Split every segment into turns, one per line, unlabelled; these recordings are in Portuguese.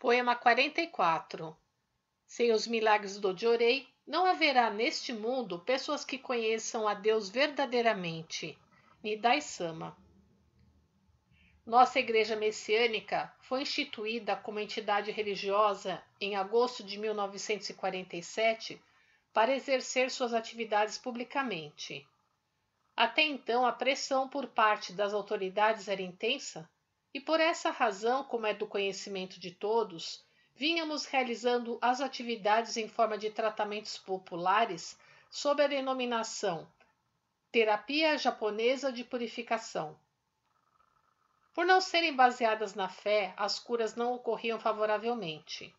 Poema 44 Sem os milagres do Jorei, não haverá neste mundo pessoas que conheçam a Deus verdadeiramente. Nidai Sama Nossa Igreja Messiânica foi instituída como entidade religiosa em agosto de 1947 para exercer suas atividades publicamente. Até então, a pressão por parte das autoridades era intensa e por essa razão, como é do conhecimento de todos, vínhamos realizando as atividades em forma de tratamentos populares sob a denominação Terapia Japonesa de Purificação. Por não serem baseadas na fé, as curas não ocorriam favoravelmente.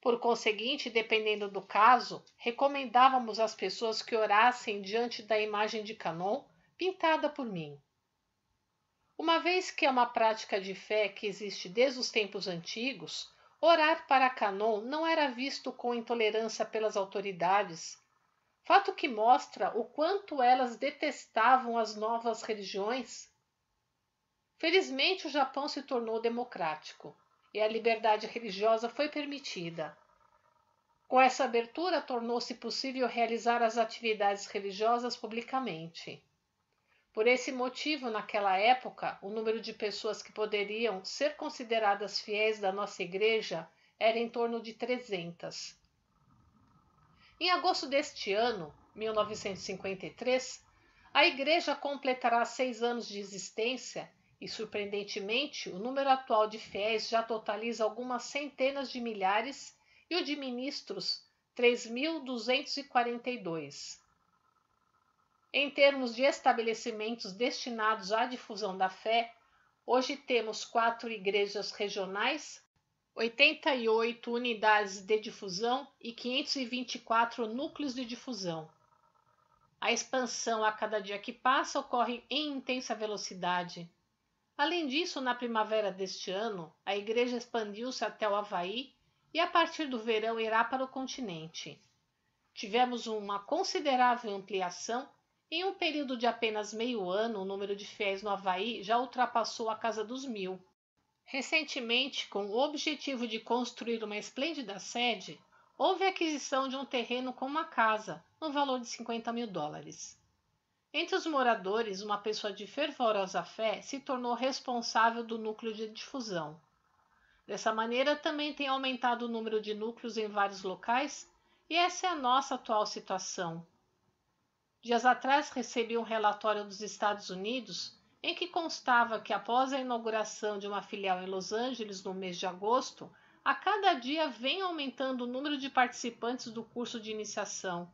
Por conseguinte, dependendo do caso, recomendávamos às pessoas que orassem diante da imagem de Canon pintada por mim. Uma vez que é uma prática de fé que existe desde os tempos antigos, orar para Canon não era visto com intolerância pelas autoridades, fato que mostra o quanto elas detestavam as novas religiões. Felizmente, o Japão se tornou democrático e a liberdade religiosa foi permitida. Com essa abertura, tornou-se possível realizar as atividades religiosas publicamente. Por esse motivo, naquela época, o número de pessoas que poderiam ser consideradas fiéis da nossa igreja era em torno de 300. Em agosto deste ano, 1953, a igreja completará seis anos de existência e, surpreendentemente, o número atual de fiéis já totaliza algumas centenas de milhares e o de ministros, 3.242. Em termos de estabelecimentos destinados à difusão da fé, hoje temos quatro igrejas regionais, 88 unidades de difusão e 524 núcleos de difusão. A expansão a cada dia que passa ocorre em intensa velocidade. Além disso, na primavera deste ano, a igreja expandiu-se até o Havaí e, a partir do verão, irá para o continente. Tivemos uma considerável ampliação em um período de apenas meio ano, o número de fiéis no Havaí já ultrapassou a casa dos mil. Recentemente, com o objetivo de construir uma esplêndida sede, houve a aquisição de um terreno com uma casa, no valor de 50 mil dólares. Entre os moradores, uma pessoa de fervorosa fé se tornou responsável do núcleo de difusão. Dessa maneira, também tem aumentado o número de núcleos em vários locais, e essa é a nossa atual situação Dias atrás recebi um relatório dos Estados Unidos em que constava que após a inauguração de uma filial em Los Angeles no mês de agosto, a cada dia vem aumentando o número de participantes do curso de iniciação.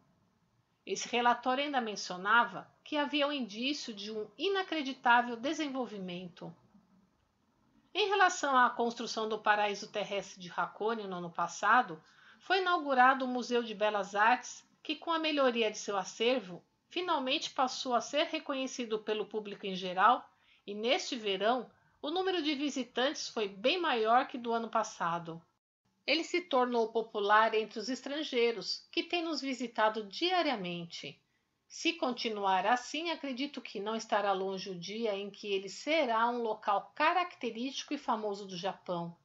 Esse relatório ainda mencionava que havia um indício de um inacreditável desenvolvimento. Em relação à construção do paraíso terrestre de Hakone no ano passado, foi inaugurado o Museu de Belas Artes, que, com a melhoria de seu acervo, finalmente passou a ser reconhecido pelo público em geral e neste verão o número de visitantes foi bem maior que do ano passado. Ele se tornou popular entre os estrangeiros que têm nos visitado diariamente. Se continuar assim, acredito que não estará longe o dia em que ele será um local característico e famoso do Japão.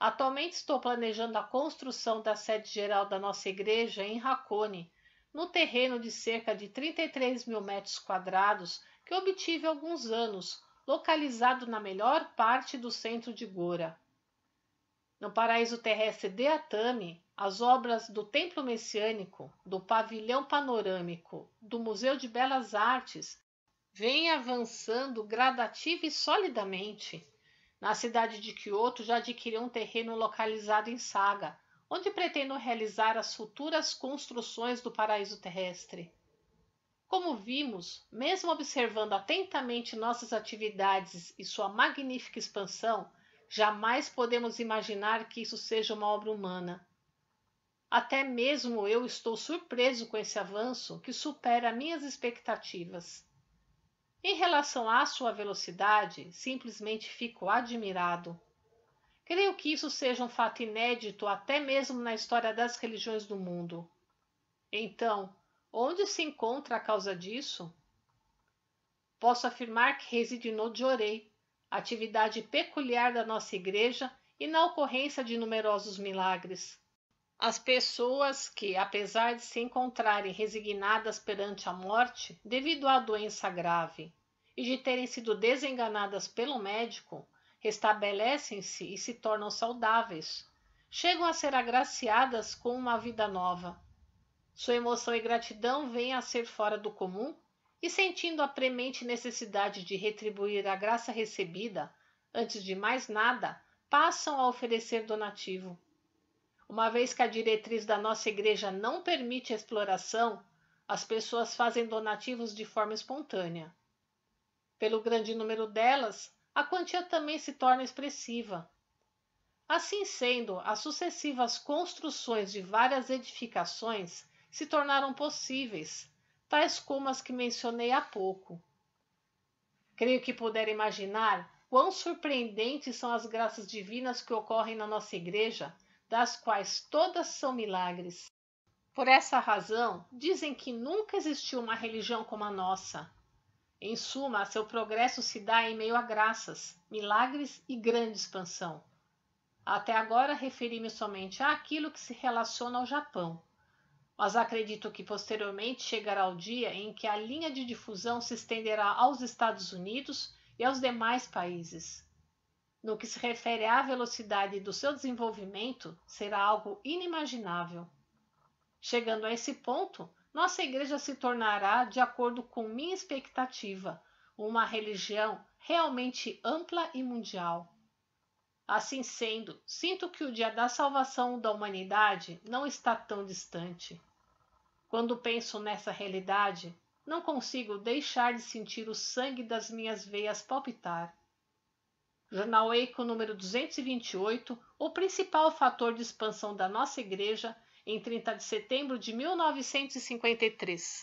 Atualmente estou planejando a construção da sede geral da nossa igreja em Hakone, no terreno de cerca de 33 mil metros quadrados que obtive alguns anos, localizado na melhor parte do centro de Gora. No paraíso terrestre de Atami, as obras do Templo Messiânico, do Pavilhão Panorâmico, do Museu de Belas Artes vêm avançando gradativa e solidamente. Na cidade de Kyoto já adquiriu um terreno localizado em Saga, onde pretendo realizar as futuras construções do paraíso terrestre. Como vimos, mesmo observando atentamente nossas atividades e sua magnífica expansão, jamais podemos imaginar que isso seja uma obra humana. Até mesmo eu estou surpreso com esse avanço que supera minhas expectativas. Em relação à sua velocidade, simplesmente fico admirado. Creio que isso seja um fato inédito até mesmo na história das religiões do mundo. Então, onde se encontra a causa disso? Posso afirmar que reside no Jorei, atividade peculiar da nossa igreja e na ocorrência de numerosos milagres. As pessoas que, apesar de se encontrarem resignadas perante a morte devido à doença grave e de terem sido desenganadas pelo médico, estabelecem se e se tornam saudáveis. Chegam a ser agraciadas com uma vida nova. Sua emoção e gratidão vêm a ser fora do comum e, sentindo a premente necessidade de retribuir a graça recebida, antes de mais nada, passam a oferecer donativo. Uma vez que a diretriz da nossa igreja não permite exploração, as pessoas fazem donativos de forma espontânea. Pelo grande número delas, a quantia também se torna expressiva. Assim sendo, as sucessivas construções de várias edificações se tornaram possíveis, tais como as que mencionei há pouco. Creio que puder imaginar quão surpreendentes são as graças divinas que ocorrem na nossa igreja, das quais todas são milagres. Por essa razão, dizem que nunca existiu uma religião como a nossa, em suma, seu progresso se dá em meio a graças, milagres e grande expansão. Até agora referi-me somente àquilo que se relaciona ao Japão, mas acredito que posteriormente chegará o dia em que a linha de difusão se estenderá aos Estados Unidos e aos demais países. No que se refere à velocidade do seu desenvolvimento, será algo inimaginável. Chegando a esse ponto, nossa igreja se tornará, de acordo com minha expectativa, uma religião realmente ampla e mundial. Assim sendo, sinto que o dia da salvação da humanidade não está tão distante. Quando penso nessa realidade, não consigo deixar de sentir o sangue das minhas veias palpitar. Jornal Eico número 228, o principal fator de expansão da nossa igreja em 30 de setembro de 1953.